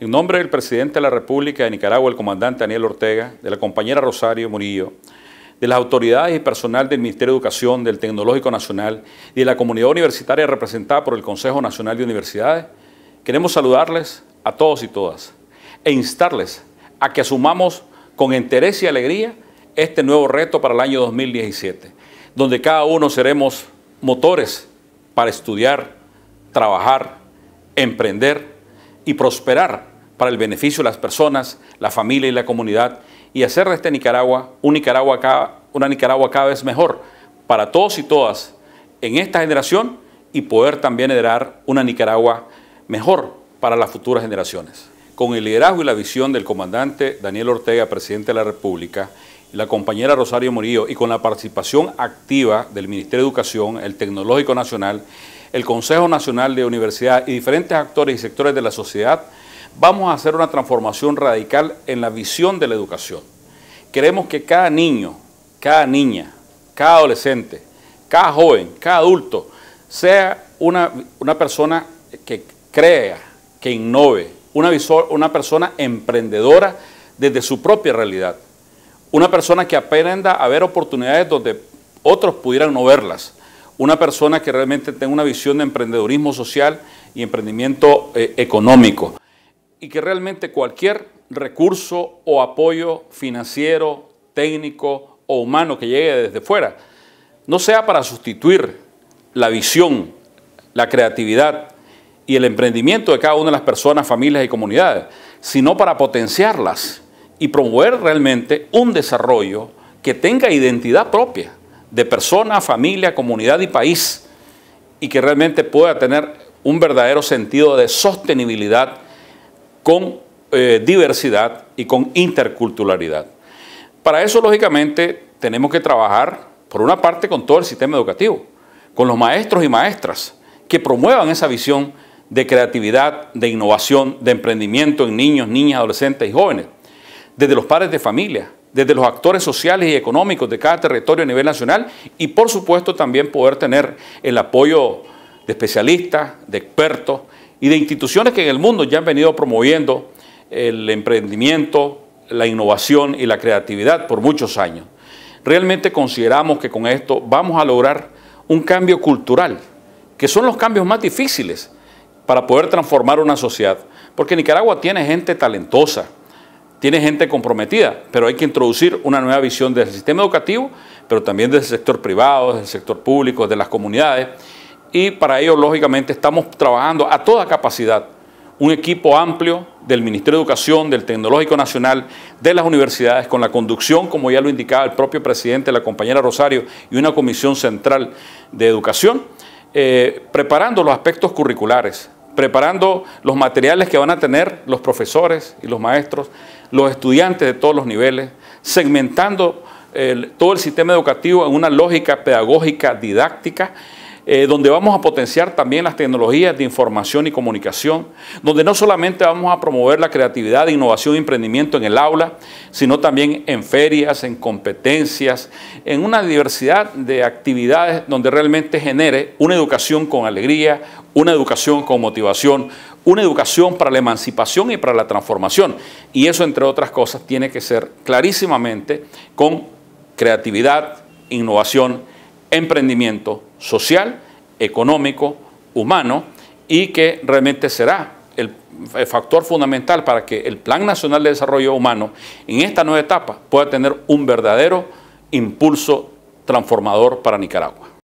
En nombre del presidente de la República de Nicaragua, el comandante Daniel Ortega, de la compañera Rosario Murillo, de las autoridades y personal del Ministerio de Educación, del Tecnológico Nacional y de la comunidad universitaria representada por el Consejo Nacional de Universidades, queremos saludarles a todos y todas e instarles a que asumamos con interés y alegría este nuevo reto para el año 2017, donde cada uno seremos motores para estudiar, trabajar, emprender y prosperar para el beneficio de las personas, la familia y la comunidad y hacer de este Nicaragua, un una Nicaragua cada vez mejor para todos y todas en esta generación y poder también heredar una Nicaragua mejor para las futuras generaciones. Con el liderazgo y la visión del comandante Daniel Ortega, presidente de la República, la compañera Rosario Murillo y con la participación activa del Ministerio de Educación, el Tecnológico Nacional, el Consejo Nacional de Universidad y diferentes actores y sectores de la sociedad, vamos a hacer una transformación radical en la visión de la educación. Queremos que cada niño, cada niña, cada adolescente, cada joven, cada adulto, sea una, persona que crea, que innove, una, una persona emprendedora desde su propia realidad. Una persona que aprenda a ver oportunidades donde otros pudieran no verlas. Una persona que realmente tenga una visión de emprendedurismo social y emprendimiento eh, económico. Y que realmente cualquier recurso o apoyo financiero, técnico o humano que llegue desde fuera, no sea para sustituir la visión, la creatividad y el emprendimiento de cada una de las personas, familias y comunidades, sino para potenciarlas y promover realmente un desarrollo que tenga identidad propia de persona, familia, comunidad y país y que realmente pueda tener un verdadero sentido de sostenibilidad con eh, diversidad y con interculturalidad. Para eso, lógicamente, tenemos que trabajar, por una parte, con todo el sistema educativo, con los maestros y maestras que promuevan esa visión de creatividad, de innovación, de emprendimiento en niños, niñas, adolescentes y jóvenes desde los padres de familia, desde los actores sociales y económicos de cada territorio a nivel nacional y por supuesto también poder tener el apoyo de especialistas, de expertos y de instituciones que en el mundo ya han venido promoviendo el emprendimiento, la innovación y la creatividad por muchos años. Realmente consideramos que con esto vamos a lograr un cambio cultural, que son los cambios más difíciles para poder transformar una sociedad, porque Nicaragua tiene gente talentosa, tiene gente comprometida, pero hay que introducir una nueva visión del sistema educativo, pero también del sector privado, del sector público, de las comunidades. Y para ello, lógicamente, estamos trabajando a toda capacidad un equipo amplio del Ministerio de Educación, del Tecnológico Nacional, de las universidades, con la conducción, como ya lo indicaba el propio presidente, la compañera Rosario, y una comisión central de educación, eh, preparando los aspectos curriculares, preparando los materiales que van a tener los profesores y los maestros, los estudiantes de todos los niveles, segmentando todo el sistema educativo en una lógica pedagógica didáctica eh, donde vamos a potenciar también las tecnologías de información y comunicación, donde no solamente vamos a promover la creatividad, innovación y emprendimiento en el aula, sino también en ferias, en competencias, en una diversidad de actividades donde realmente genere una educación con alegría, una educación con motivación, una educación para la emancipación y para la transformación. Y eso, entre otras cosas, tiene que ser clarísimamente con creatividad, innovación emprendimiento social, económico, humano y que realmente será el factor fundamental para que el Plan Nacional de Desarrollo Humano en esta nueva etapa pueda tener un verdadero impulso transformador para Nicaragua.